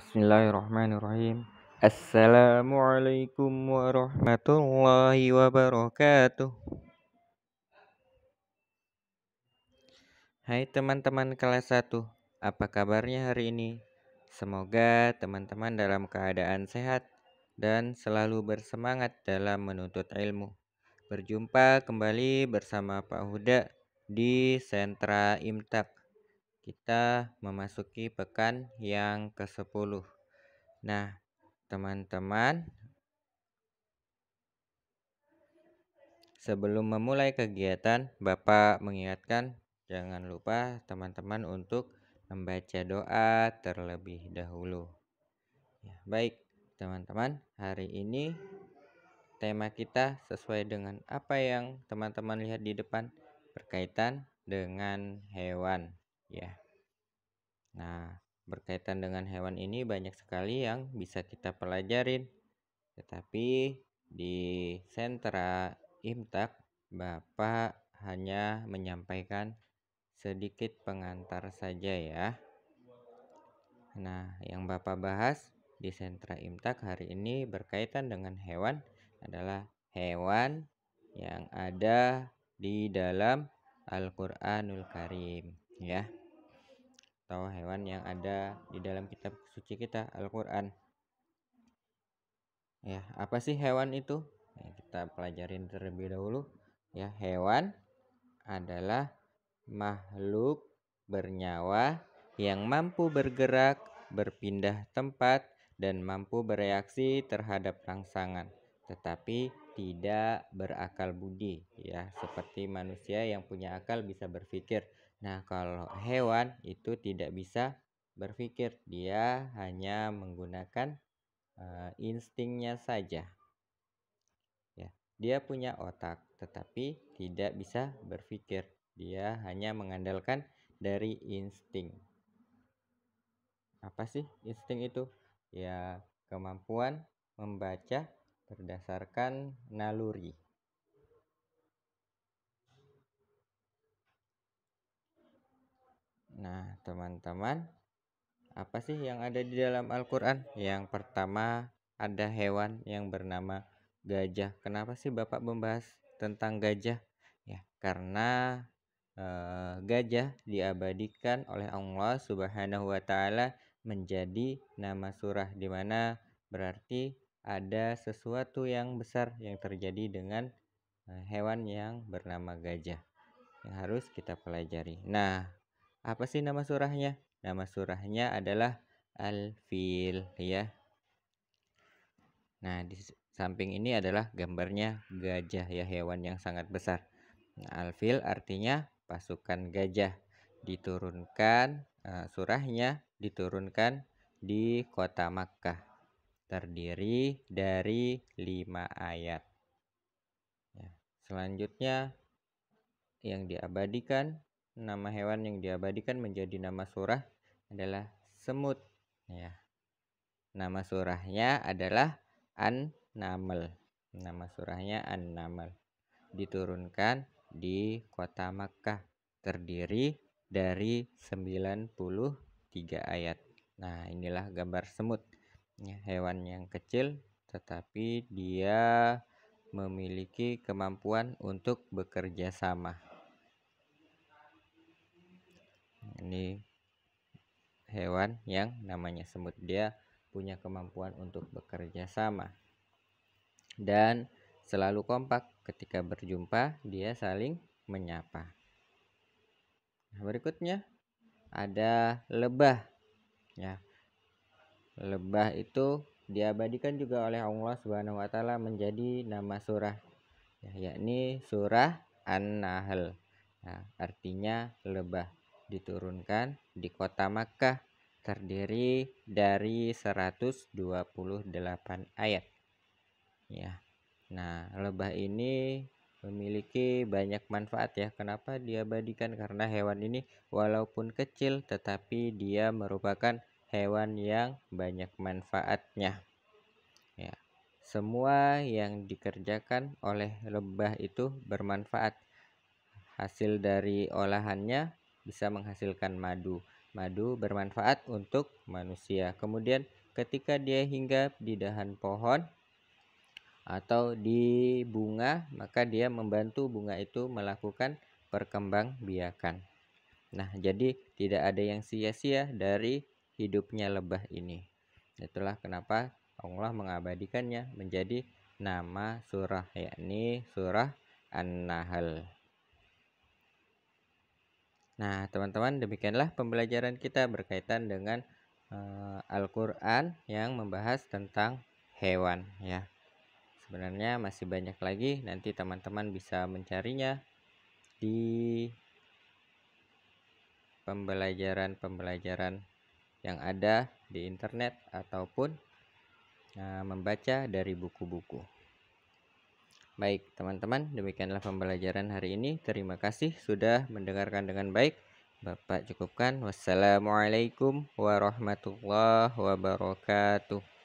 Bismillahirrahmanirrahim. Assalamualaikum warahmatullahi wabarakatuh. Hai teman-teman kelas 1, apa kabarnya hari ini? Semoga teman-teman dalam keadaan sehat dan selalu bersemangat dalam menuntut ilmu. Berjumpa kembali bersama Pak Huda di Sentra Imtak kita memasuki pekan yang ke-10. Nah, teman-teman, sebelum memulai kegiatan, Bapak mengingatkan jangan lupa teman-teman untuk membaca doa terlebih dahulu. Ya, baik, teman-teman, hari ini tema kita sesuai dengan apa yang teman-teman lihat di depan berkaitan dengan hewan ya. Nah, berkaitan dengan hewan ini banyak sekali yang bisa kita pelajarin. Tetapi di sentra Imtak, Bapak hanya menyampaikan sedikit pengantar saja ya. Nah, yang Bapak bahas di sentra Imtak hari ini berkaitan dengan hewan adalah hewan yang ada di dalam Al-Qur'anul Karim ya atau hewan yang ada di dalam kitab suci kita Al-Quran ya apa sih hewan itu ya, kita pelajarin terlebih dahulu ya hewan adalah makhluk bernyawa yang mampu bergerak berpindah tempat dan mampu bereaksi terhadap rangsangan tetapi tidak berakal budi ya seperti manusia yang punya akal bisa berpikir nah kalau hewan itu tidak bisa berpikir dia hanya menggunakan uh, instingnya saja ya dia punya otak tetapi tidak bisa berpikir dia hanya mengandalkan dari insting apa sih insting itu ya kemampuan membaca berdasarkan naluri. Nah, teman-teman, apa sih yang ada di dalam Al-Qur'an? Yang pertama, ada hewan yang bernama gajah. Kenapa sih Bapak membahas tentang gajah? Ya, karena e, gajah diabadikan oleh Allah Subhanahu wa taala menjadi nama surah di mana berarti ada sesuatu yang besar yang terjadi dengan eh, hewan yang bernama gajah yang harus kita pelajari. Nah, apa sih nama surahnya? Nama surahnya adalah Al-Fil ya. Nah, di samping ini adalah gambarnya gajah ya, hewan yang sangat besar. Nah, Al-Fil artinya pasukan gajah diturunkan eh, surahnya diturunkan di kota Makkah terdiri dari lima ayat. Ya, selanjutnya yang diabadikan nama hewan yang diabadikan menjadi nama surah adalah semut ya. Nama surahnya adalah An-Naml. Nama surahnya An-Naml. Diturunkan di kota Makkah terdiri dari 93 ayat. Nah, inilah gambar semut. Ya, hewan yang kecil tetapi dia memiliki kemampuan untuk bekerja sama. Ini hewan yang namanya semut dia punya kemampuan untuk bekerja sama dan selalu kompak ketika berjumpa dia saling menyapa. Nah, berikutnya ada lebah. Ya, Lebah itu diabadikan juga oleh Allah Subhanahu wa taala menjadi nama surah ya, yakni surah An-Nahl. Nah, artinya lebah diturunkan di kota Makkah terdiri dari 128 ayat. Ya. Nah, lebah ini memiliki banyak manfaat ya. Kenapa diabadikan? Karena hewan ini walaupun kecil tetapi dia merupakan hewan yang banyak manfaatnya. Ya. Semua yang dikerjakan oleh lebah itu bermanfaat. Hasil dari olahannya bisa menghasilkan madu. Madu bermanfaat untuk manusia. Kemudian ketika dia hinggap di dahan pohon atau di bunga, maka dia membantu bunga itu melakukan perkembangbiakan. Nah, jadi tidak ada yang sia-sia dari hidupnya lebah ini. Itulah kenapa Allah mengabadikannya menjadi nama surah yakni surah An-Nahl. Nah, teman-teman, demikianlah pembelajaran kita berkaitan dengan uh, Al-Qur'an yang membahas tentang hewan ya. Sebenarnya masih banyak lagi, nanti teman-teman bisa mencarinya di pembelajaran-pembelajaran yang ada di internet ataupun uh, membaca dari buku-buku. Baik, teman-teman, demikianlah pembelajaran hari ini. Terima kasih sudah mendengarkan dengan baik. Bapak cukupkan. Wassalamualaikum warahmatullahi wabarakatuh.